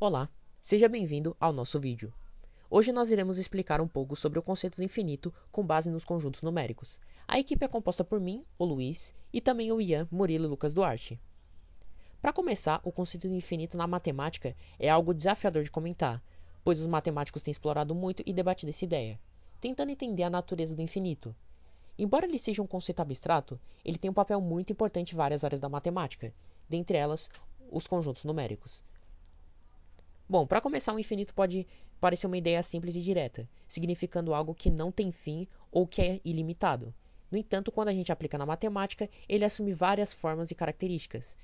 Olá, seja bem-vindo ao nosso vídeo. Hoje nós iremos explicar um pouco sobre o conceito do infinito com base nos conjuntos numéricos. A equipe é composta por mim, o Luiz, e também o Ian, Murilo e Lucas Duarte. Para começar, o conceito do infinito na matemática é algo desafiador de comentar, pois os matemáticos têm explorado muito e debatido essa ideia, tentando entender a natureza do infinito. Embora ele seja um conceito abstrato, ele tem um papel muito importante em várias áreas da matemática, dentre elas os conjuntos numéricos. Bom, para começar, o infinito pode parecer uma ideia simples e direta, significando algo que não tem fim ou que é ilimitado. No entanto, quando a gente aplica na matemática, ele assume várias formas e características.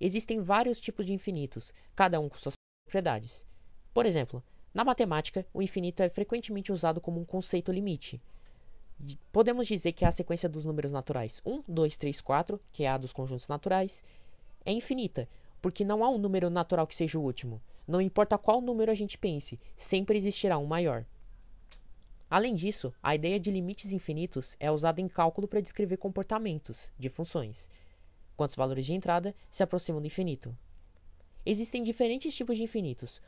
Existem vários tipos de infinitos, cada um com suas propriedades. Por exemplo, na matemática, o infinito é frequentemente usado como um conceito limite. Podemos dizer que é a sequência dos números naturais 1, 2, 3, 4, que é a dos conjuntos naturais, é infinita, porque não há um número natural que seja o último. Não importa qual número a gente pense, sempre existirá um maior. Além disso, a ideia de limites infinitos é usada em cálculo para descrever comportamentos de funções, quantos valores de entrada se aproximam do infinito. Existem diferentes tipos de infinitos.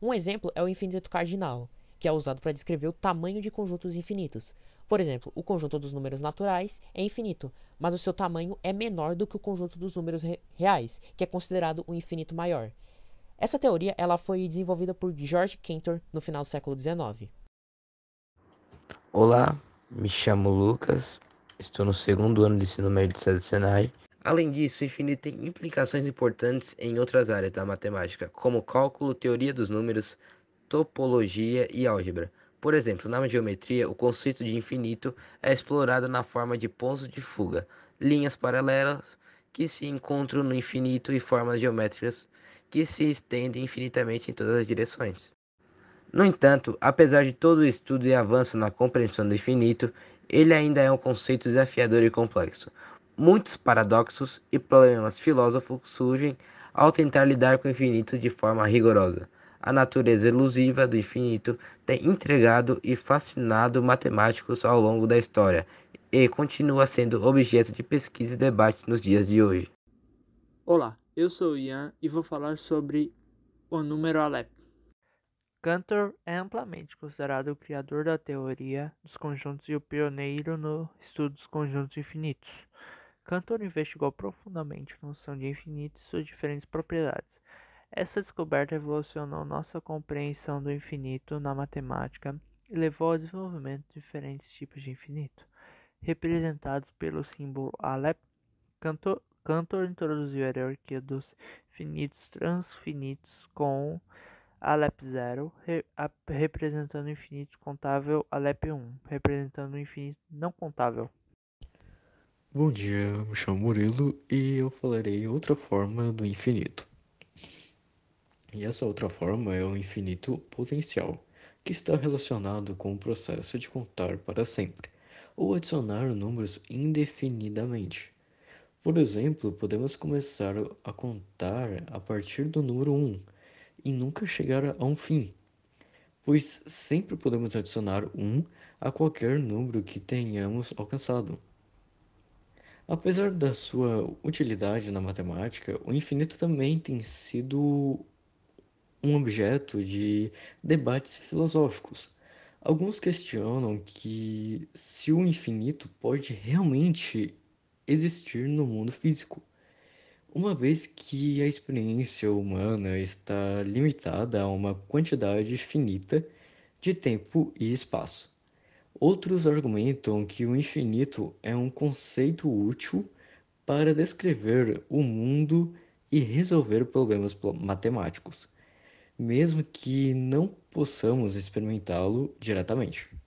Um exemplo é o infinito cardinal, que é usado para descrever o tamanho de conjuntos infinitos, por exemplo, o conjunto dos números naturais é infinito, mas o seu tamanho é menor do que o conjunto dos números re reais, que é considerado um infinito maior. Essa teoria ela foi desenvolvida por George Cantor no final do século XIX. Olá, me chamo Lucas, estou no segundo ano de ensino médio de SESI Senai. Além disso, o infinito tem implicações importantes em outras áreas da matemática, como cálculo, teoria dos números, topologia e álgebra. Por exemplo, na geometria, o conceito de infinito é explorado na forma de pontos de fuga, linhas paralelas que se encontram no infinito e formas geométricas que se estendem infinitamente em todas as direções. No entanto, apesar de todo o estudo e avanço na compreensão do infinito, ele ainda é um conceito desafiador e complexo. Muitos paradoxos e problemas filosóficos surgem ao tentar lidar com o infinito de forma rigorosa a natureza elusiva do infinito tem entregado e fascinado matemáticos ao longo da história e continua sendo objeto de pesquisa e debate nos dias de hoje. Olá, eu sou o Ian e vou falar sobre o número Alep. Cantor é amplamente considerado o criador da teoria dos conjuntos e o pioneiro no estudo dos conjuntos infinitos. Cantor investigou profundamente a noção de infinito e suas diferentes propriedades, essa descoberta revolucionou nossa compreensão do infinito na matemática e levou ao desenvolvimento de diferentes tipos de infinito, representados pelo símbolo Alep. Cantor, Cantor introduziu a hierarquia dos finitos transfinitos com Alep 0, re, representando o infinito contável, Alep 1, um, representando o infinito não contável. Bom dia, me chamo Murilo e eu falarei outra forma do infinito. E essa outra forma é o infinito potencial, que está relacionado com o processo de contar para sempre, ou adicionar números indefinidamente. Por exemplo, podemos começar a contar a partir do número 1 e nunca chegar a um fim, pois sempre podemos adicionar 1 a qualquer número que tenhamos alcançado. Apesar da sua utilidade na matemática, o infinito também tem sido um objeto de debates filosóficos. Alguns questionam que se o infinito pode realmente existir no mundo físico, uma vez que a experiência humana está limitada a uma quantidade finita de tempo e espaço. Outros argumentam que o infinito é um conceito útil para descrever o mundo e resolver problemas matemáticos mesmo que não possamos experimentá-lo diretamente.